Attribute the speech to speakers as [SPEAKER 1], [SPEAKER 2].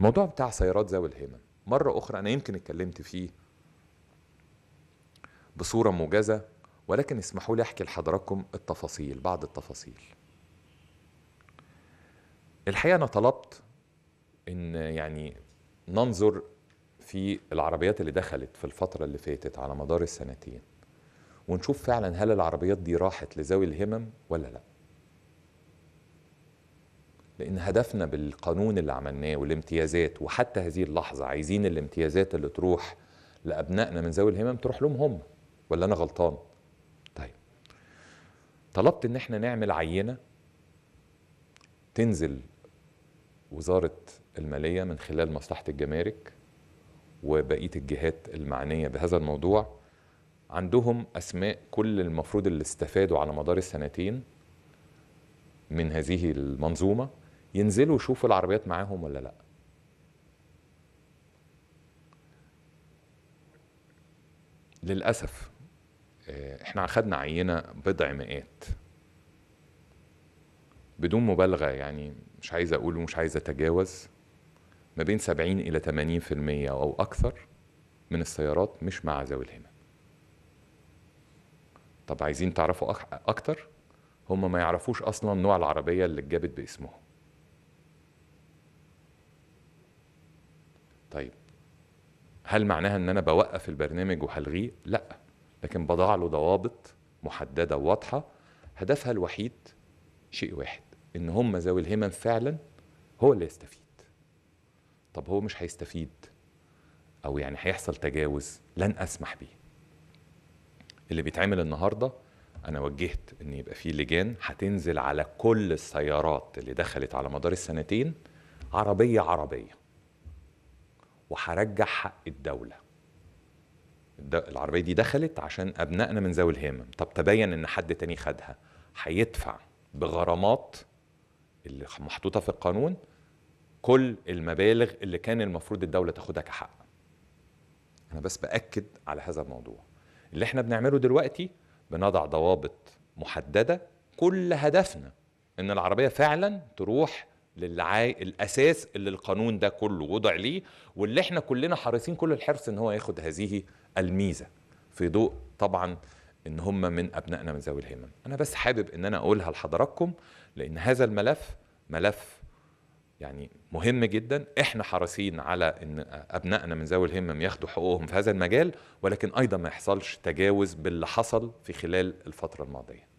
[SPEAKER 1] الموضوع بتاع سيارات ذوي الهمم مرة أخرى أنا يمكن اتكلمت فيه بصورة موجزة ولكن اسمحوا لي أحكي لحضراتكم التفاصيل بعض التفاصيل الحقيقة أنا طلبت إن يعني ننظر في العربيات اللي دخلت في الفترة اللي فاتت على مدار السنتين ونشوف فعلا هل العربيات دي راحت لذوي الهمم ولا لأ لان هدفنا بالقانون اللي عملناه والامتيازات وحتى هذه اللحظه عايزين الامتيازات اللي تروح لابنائنا من ذوي الهمم تروح لهم هم ولا انا غلطان طيب طلبت ان احنا نعمل عينه تنزل وزاره الماليه من خلال مصلحه الجمارك وبقيه الجهات المعنيه بهذا الموضوع عندهم اسماء كل المفروض اللي استفادوا على مدار السنتين من هذه المنظومه ينزلوا يشوفوا العربيات معاهم ولا لا للأسف آه، احنا أخذنا عينة بضع مئات بدون مبالغة يعني مش عايز أقول ومش عايز أتجاوز ما بين 70 إلى 80% أو أكثر من السيارات مش مع ذوي الهمم طب عايزين تعرفوا أكتر هم ما يعرفوش أصلا نوع العربية اللي اتجابت باسمهم طيب هل معناها ان انا بوقف البرنامج وهلغيه لا لكن بضع له ضوابط محدده وواضحه هدفها الوحيد شيء واحد ان هم ذوي الهمم فعلا هو اللي يستفيد طب هو مش هيستفيد او يعني هيحصل تجاوز لن اسمح بيه اللي بيتعمل النهارده انا وجهت ان يبقى في لجان هتنزل على كل السيارات اللي دخلت على مدار السنتين عربيه عربيه وهرجع حق الدوله العربيه دي دخلت عشان ابنائنا من ذوي الهمم طب تبين ان حد تاني خدها هيدفع بغرامات اللي محطوطه في القانون كل المبالغ اللي كان المفروض الدوله تاخدها كحق انا بس باكد على هذا الموضوع اللي احنا بنعمله دلوقتي بنضع ضوابط محدده كل هدفنا ان العربيه فعلا تروح للعاي... الاساس اللي القانون ده كله وضع ليه واللي احنا كلنا حريصين كل الحرص ان هو ياخد هذه الميزه في ضوء طبعا ان هم من ابنائنا من ذوي الهمم انا بس حابب ان انا اقولها لحضراتكم لان هذا الملف ملف يعني مهم جدا احنا حريصين على ان ابنائنا من ذوي الهمم ياخدوا حقوقهم في هذا المجال ولكن ايضا ما يحصلش تجاوز باللي حصل في خلال الفتره الماضيه